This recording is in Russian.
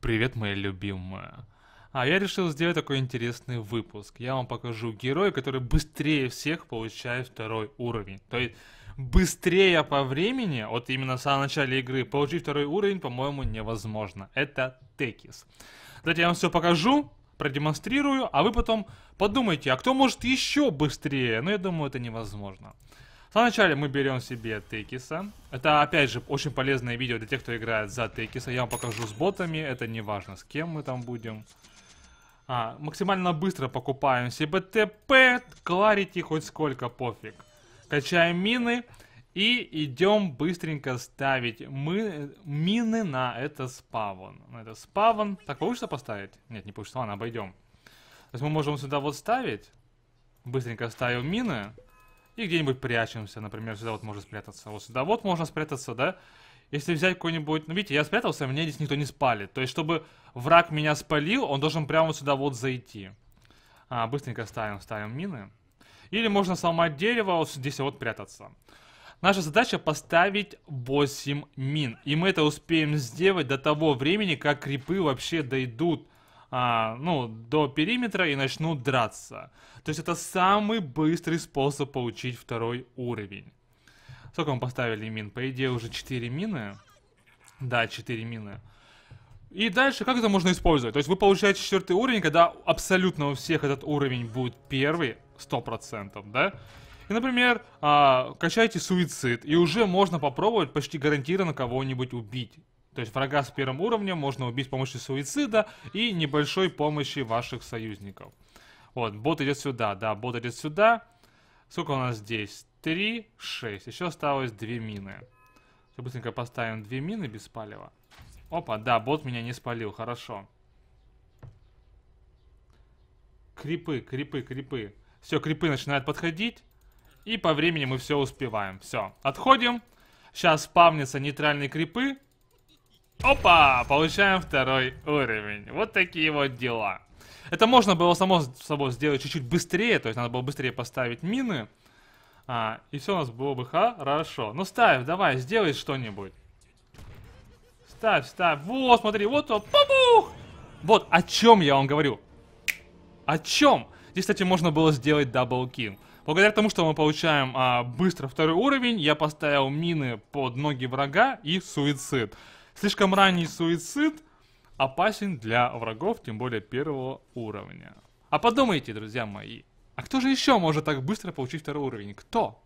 Привет, моя любимая. А я решил сделать такой интересный выпуск. Я вам покажу героя, который быстрее всех получает второй уровень. То есть быстрее по времени, вот именно в самом начале игры, получить второй уровень, по-моему, невозможно. Это Текис. Давайте я вам все покажу, продемонстрирую, а вы потом подумайте, а кто может еще быстрее? Но ну, я думаю, это невозможно. В самом начале мы берем себе Текиса. Это, опять же, очень полезное видео для тех, кто играет за Текиса. Я вам покажу с ботами, это не важно, с кем мы там будем. А, максимально быстро покупаем себе ТП, кларити хоть сколько, пофиг. Качаем мины и идем быстренько ставить мы, мины на это спавн. На это спавн. Так получится поставить? Нет, не получится, ладно, обойдем. То есть мы можем сюда вот ставить. Быстренько ставим мины и где-нибудь прячемся. Например, сюда вот можно спрятаться. Вот сюда вот можно спрятаться, да? Если взять какой-нибудь... Ну, видите, я спрятался, меня здесь никто не спалит. То есть, чтобы враг меня спалил, он должен прямо вот сюда вот зайти. А, быстренько ставим, ставим мины. Или можно сломать дерево, вот здесь вот прятаться. Наша задача поставить 8 мин. И мы это успеем сделать до того времени, как крипы вообще дойдут а, ну, до периметра и начнут драться. То есть это самый быстрый способ получить второй уровень. Сколько мы поставили мин? По идее уже 4 мины. Да, 4 мины. И дальше как это можно использовать? То есть вы получаете четвертый уровень, когда абсолютно у всех этот уровень будет первый, 100%, да? И, например, а, качаете суицид, и уже можно попробовать почти гарантированно кого-нибудь убить. То есть врага с первым уровнем можно убить с помощью суицида и небольшой помощи ваших союзников. Вот, бот идет сюда, да, бот идет сюда. Сколько у нас здесь? 3, 6. Еще осталось 2 мины. Все быстренько поставим 2 мины без палева. Опа, да, бот меня не спалил, хорошо. Крипы, крипы, крипы. Все, крипы начинают подходить. И по времени мы все успеваем. Все, отходим. Сейчас спавнится нейтральные крипы. Опа! Получаем второй уровень. Вот такие вот дела. Это можно было само собой сделать чуть-чуть быстрее, то есть надо было быстрее поставить мины. А, и все у нас было бы хорошо. Ну ставь, давай, сделай что-нибудь. Ставь, ставь. Вот, смотри, вот он. Побух! Вот о чем я вам говорю. О чем? Здесь, кстати, можно было сделать даблкин. Благодаря тому, что мы получаем а, быстро второй уровень, я поставил мины под ноги врага и суицид. Слишком ранний суицид опасен для врагов, тем более первого уровня. А подумайте, друзья мои, а кто же еще может так быстро получить второй уровень? Кто?